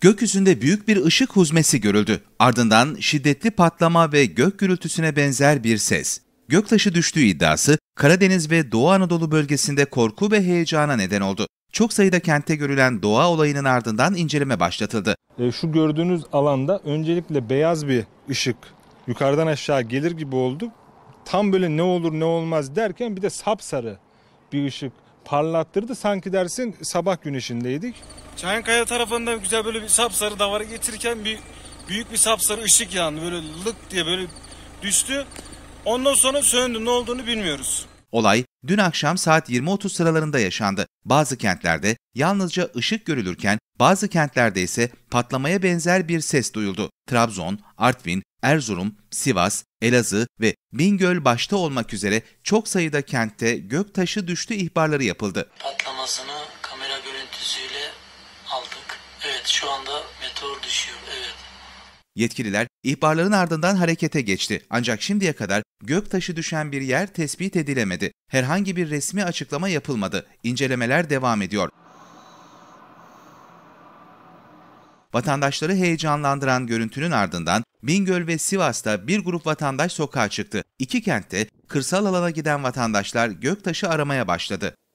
gökyüzünde büyük bir ışık huzmesi görüldü. Ardından şiddetli patlama ve gök gürültüsüne benzer bir ses. Göktaşı düştüğü iddiası Karadeniz ve Doğu Anadolu bölgesinde korku ve heyecana neden oldu. Çok sayıda kentte görülen doğa olayının ardından inceleme başlatıldı. E, şu gördüğünüz alanda öncelikle beyaz bir ışık yukarıdan aşağı gelir gibi oldu. Tam böyle ne olur ne olmaz derken bir de sapsarı bir ışık parlattırdı. Sanki dersin sabah güneşindeydik. Çankaya tarafında güzel böyle bir sapsarı davara getirirken bir büyük bir sapsarı ışık yandı. Böyle lık diye böyle düştü. Ondan sonra söndü. Ne olduğunu bilmiyoruz. Olay dün akşam saat 20.30 sıralarında yaşandı. Bazı kentlerde yalnızca ışık görülürken bazı kentlerde ise patlamaya benzer bir ses duyuldu. Trabzon, Artvin, Erzurum, Sivas, Elazığ ve Bingöl başta olmak üzere çok sayıda kentte gök taşı düştü ihbarları yapıldı. Patlamasını kamera görüntüsüyle aldık. Evet şu anda meteor düşüyor. Evet. Yetkililer ihbarların ardından harekete geçti ancak şimdiye kadar gök taşı düşen bir yer tespit edilemedi. Herhangi bir resmi açıklama yapılmadı. İncelemeler devam ediyor. Vatandaşları heyecanlandıran görüntünün ardından Bingöl ve Sivas'ta bir grup vatandaş sokağa çıktı. İki kentte kırsal alana giden vatandaşlar gök taşı aramaya başladı.